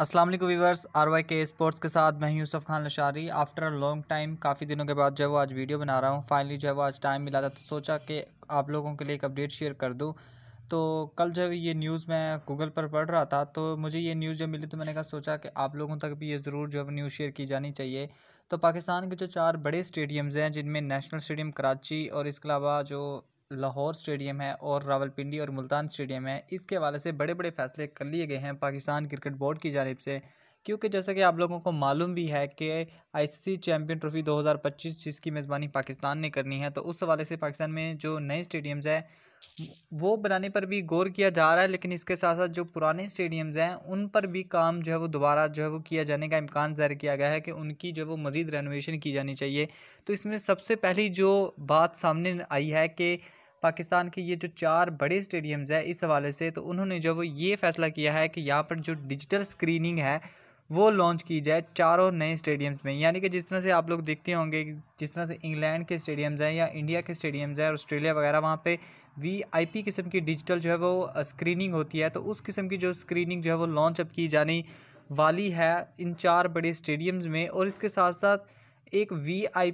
Aslam viewers R Y K sports के साथ मैं Yousaf Khan Lashari after a long time काफ़ी दिनों के बाद जो है वो आज वीडियो बना रहा हूँ फाइनली जो है वो आज टाइम मिला था तो सोचा कि आप लोगों के लिए एक अपडेट शेयर कर दूँ तो कल जब ये न्यूज़ मैं गूगल पर पढ़ रहा था तो मुझे ये न्यूज़ जब मिली तो मैंने कहा सोचा कि आप लोगों तक भी ये ज़रूर जो है न्यूज़ शेयर की जानी चाहिए तो पाकिस्तान के जो चार बड़े स्टेडियम्स हैं जिनमें नेशनल स्टेडियम कराची और इसके अलावा जो लाहौर स्टेडियम है और रावलपिंडी और मुल्तान स्टेडियम है इसके हवाले से बड़े बड़े फैसले कर लिए गए हैं पाकिस्तान क्रिकेट बोर्ड की जानब से क्योंकि जैसा कि आप लोगों को मालूम भी है कि आईसीसी चैंपियन ट्रॉफी 2025 जिसकी मेज़बानी पाकिस्तान ने करनी है तो उस हवाले से पाकिस्तान में जो नए स्टेडियम्स हैं वो बनाने पर भी गौर किया जा रहा है लेकिन इसके साथ साथ जो पुराने स्टेडियम्स हैं उन पर भी काम जो है वो दोबारा जो है वो किया जाने का इम्कान ज़ाहिर किया गया है कि उनकी जो वो मज़ीद रेनोवेशन की जानी चाहिए तो इसमें सबसे पहली जो बात सामने आई है कि पाकिस्तान के ये जो चार बड़े स्टेडियम्स हैं इस हवाले से तो उन्होंने जो ये फ़ैसला किया है कि यहाँ पर जो डिजिटल स्क्रीनिंग है वो लॉन्च की जाए चारों नए स्टेडियम्स में यानी कि जिस तरह से आप लोग देखते होंगे जिस तरह से इंग्लैंड के स्टेडियम्स हैं या इंडिया के स्टेडियम्स हैं ऑस्ट्रेलिया वगैरह वहाँ पे वी आई पी किस्म की डिजिटल जो है वो स्क्रीनिंग होती है तो उस किस्म की जो स्क्रीनिंग जो है वो लॉन्च अब की जानी वाली है इन चार बड़े स्टेडियम्स में और इसके साथ साथ एक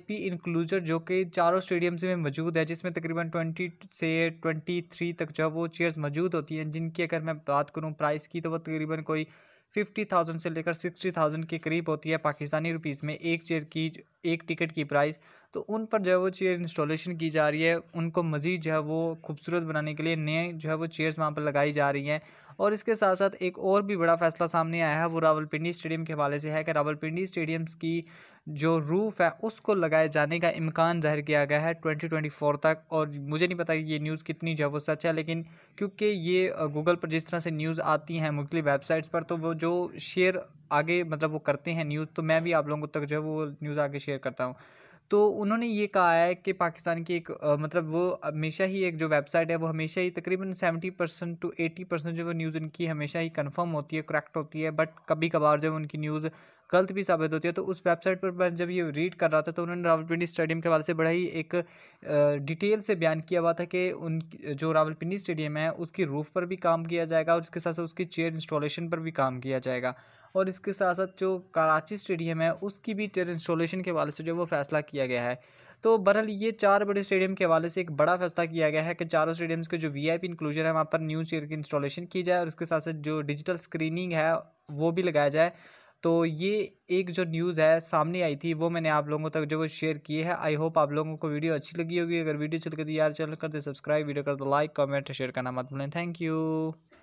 पी इंक्लूजर जो कि चारों स्टेडियम्स में मौजूद है जिसमें तकरीबन ट्वेंटी से ट्वेंटी थ्री तक जो है वो चेयर्स मौजूद होती हैं जिनकी अगर मैं बात करूँ प्राइस की तो वो तकरीबन कोई फिफ्टी थाउजेंड से लेकर सिक्सटी थाउजेंड के करीब होती है पाकिस्तानी रुपीज़ में एक चेयर की एक टिकट की प्राइस तो उन पर जो है वो चेयर इंस्टॉलेशन की जा रही है उनको मज़ीद जो है वो खूबसूरत बनाने के लिए नए जो है वो चेयर्स वहाँ पर लगाई जा रही हैं और इसके साथ साथ एक और भी बड़ा फैसला सामने आया है वो रावलपिंडी स्टेडियम के हवाले से है कि रावलपिंडी स्टेडियम्स की जो रूफ़ है उसको लगाए जाने का इम्कान जाहिर किया गया है ट्वेंटी ट्वेंटी फोर तक और मुझे नहीं पता ये न्यूज़ कितनी जो है वो सच है लेकिन क्योंकि ये गूगल पर जिस तरह से न्यूज़ आती हैं मुख्तलि वेबसाइट्स पर तो वो जो शेयर आगे मतलब वो करते हैं न्यूज़ तो मैं भी आप लोगों तक जो है वो न्यूज़ आगे शेयर करता हूँ तो उन्होंने ये कहा है कि पाकिस्तान की एक मतलब वो हमेशा ही एक जो वेबसाइट है वो हमेशा ही तकरीबन seventy percent to eighty percent जो वो न्यूज़ उनकी हमेशा ही कंफर्म होती है करेक्ट होती है बट कभी कभार जब उनकी न्यूज़ गलत भी साबित होती है तो उस वेबसाइट पर मैं जब ये रीड कर रहा था तो उन्होंने रावलपिंडी स्टेडियम के हवाले से बड़ा ही एक डिटेल से बयान किया हुआ था कि उन जो रावलपिंडी स्टेडियम है उसकी रूफ़ पर भी काम किया जाएगा और इसके साथ साथ उसकी चेयर इंस्टॉलेशन पर भी काम किया जाएगा और इसके साथ साथ जो कराची स्टेडियम है उसकी भी चेयर इंस्टॉलेशन के हवाले से जो वो फैसला किया गया है तो बहरहाल ये चार बड़े स्टेडियम के हवाले से एक बड़ा फैसला किया गया है कि चारों स्टेडियम्स के जो वीआईपी इंक्लूजन है वहाँ पर न्यू चेयर की इंस्टॉलेशन की जाए और उसके साथ साथ जो डिजिटल स्क्रीनिंग है वो भी लगाया जाए तो ये एक जो न्यूज़ है सामने आई थी वो मैंने आप लोगों तक जो वो शेयर की है आई होप आप लोगों को वीडियो अच्छी लगी होगी अगर वीडियो अच्छी कर तो यार चैनल कर दे सब्सक्राइब वीडियो कर दो लाइक कमेंट शेयर करना मत भूलें थैंक यू